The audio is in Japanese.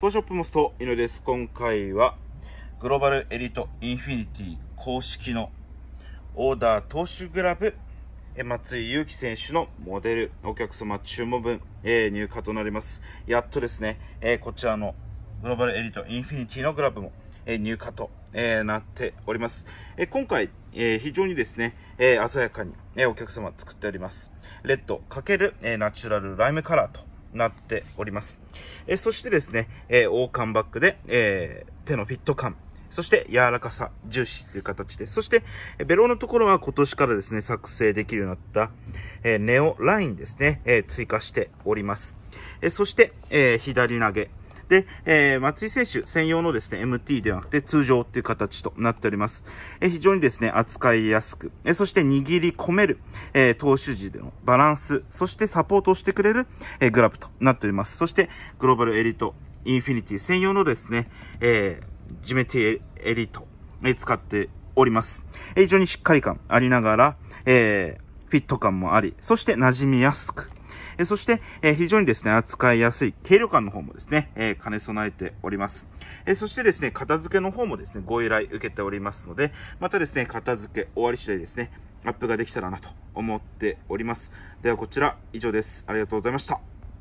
ポーショップモスト、井上です。今回は、グローバルエリートインフィニティ公式のオーダー投手グラブ、松井裕樹選手のモデル、お客様注文分、え入荷となります。やっとですね、えこちらのグローバルエリートインフィニティのグラブも、え入荷と、えなっております。え今回、え非常にですね、え鮮やかに、えお客様作っております。レッド×、えナチュラルライムカラーと、なっております。えそしてですね、えー、王冠バッグで、えー、手のフィット感、そして柔らかさ重視という形で、そして、ベロのところは今年からですね、作成できるようになった、えー、ネオラインですね、えー、追加しております。えー、そして、えー、左投げ、で、えー、松井選手専用のですね、MT ではなくて通常っていう形となっております。えー、非常にですね、扱いやすく、えー、そして握り込める、えー、投手時でのバランス、そしてサポートをしてくれる、えー、グラブとなっております。そして、グローバルエリート、インフィニティ専用のですね、えー、ジメティエリート、えー、使っております。えー、非常にしっかり感ありながら、えー、フィット感もあり、そして馴染みやすく、えそして、え非常にですね、扱いやすい軽量感の方もですね、え兼ね備えております。えそしてですね、片付けの方もですね、ご依頼受けておりますので、またですね、片付け終わり次第ですね、アップができたらなと思っております。ではこちら、以上です。ありがとうございました。